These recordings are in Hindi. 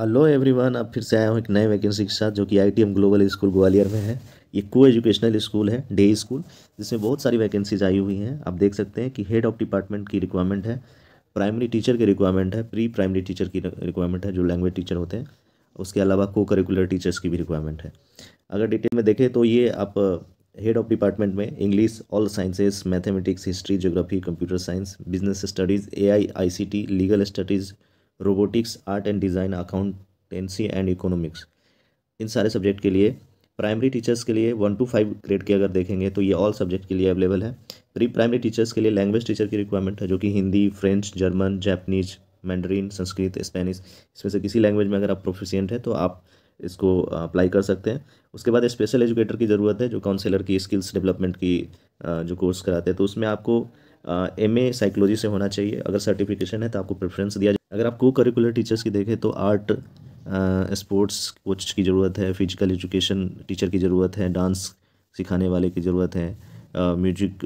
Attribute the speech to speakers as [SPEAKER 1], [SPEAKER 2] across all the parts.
[SPEAKER 1] हेलो एवरीवन अब फिर से आया हूँ एक नए वैकेंसी के साथ जो कि आईटीएम ग्लोबल स्कूल ग्वालियर में है ये को एजुकेशनल स्कूल है डे स्कूल जिसमें बहुत सारी वैकेंसीज आई हुई हैं आप देख सकते हैं कि हेड ऑफ डिपार्टमेंट की रिक्वायरमेंट है प्राइमरी टीचर की रिक्वायरमेंट है प्री प्राइमरी टीचर की रिक्वायरमेंट है जो लैंग्वेज टीचर होते हैं उसके अलावा को करिकुलर टीचर्स की भी रिक्वायरमेंट है अगर डिटेल में देखें तो ये आप हेड ऑफ डिपार्टमेंट में English all sciences mathematics history geography computer science business studies a legal studies robotics art and design accountancy and economics इन सारे सब्जेक्ट के लिए प्राइमरी टीचर्स के लिए वन टू फाइव ग्रेड के अगर देखेंगे तो ये ऑल सब्जेक्ट के लिए अवेलेबल है प्री प्राइमरी टीचर्स के लिए लैंग्वेज टीचर की रिक्वायरमेंट है जो कि Hindi French German Japanese Mandarin Sanskrit Spanish इसमें से किसी लैंग्वेज में अगर आप प्रोफिशियंट हैं तो आप इसको अप्लाई कर सकते हैं उसके बाद स्पेशल एजुकेटर की ज़रूरत है जो काउंसलर की स्किल्स डेवलपमेंट की जो कोर्स कराते हैं तो उसमें आपको एम ए साइकोलॉजी से होना चाहिए अगर सर्टिफिकेशन है तो आपको प्रेफरेंस दिया अगर आप को करिकुलर टीचर्स की देखें तो आर्ट स्पोर्ट्स कोच की ज़रूरत है फिजिकल एजुकेशन टीचर की ज़रूरत है डांस सिखाने वाले की ज़रूरत है म्यूजिक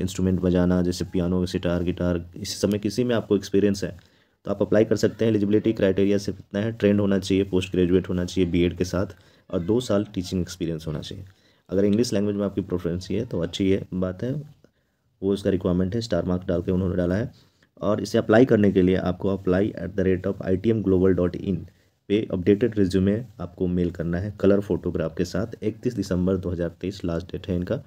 [SPEAKER 1] इंस्ट्रूमेंट बजाना जैसे पियानो सिटार गिटार इस समय किसी में आपको एक्सपीरियंस है तो आप अप्लाई कर सकते हैं एलिजिबिलिटी क्राइटेरिया सिर्फ इतना है ट्रेंड होना चाहिए पोस्ट ग्रेजुएट होना चाहिए बीएड के साथ और दो साल टीचिंग एक्सपीरियंस होना चाहिए अगर इंग्लिश लैंग्वेज में आपकी प्रेफरेंस है तो अच्छी है बात है वो इसका रिक्वायरमेंट है स्टार मार्क डाल के उन्होंने डाला है और इसे अप्लाई करने के लिए आपको apply at the rate of I T M global dot in पे अपडेटेड रिज्यूमे आपको मेल करना है कलर फोटोग्राफ के साथ 31 दिसंबर 2023 लास्ट डेट है इनका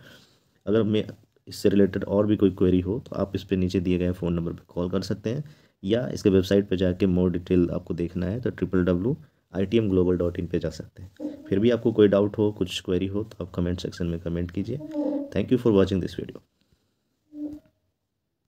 [SPEAKER 1] अगर मैं इससे रिलेटेड और भी कोई क्वेरी हो तो आप इस पर नीचे दिए गए फ़ोन नंबर पर कॉल कर सकते हैं या इसके वेबसाइट पर जाके मोर डिटेल आपको देखना है तो triple W I T M global dot in पर जा सकते हैं फिर भी आपको कोई डाउट हो कुछ क्वेरी हो तो आप कमेंट सेक्शन में कमेंट कीजिए thank you for watching this video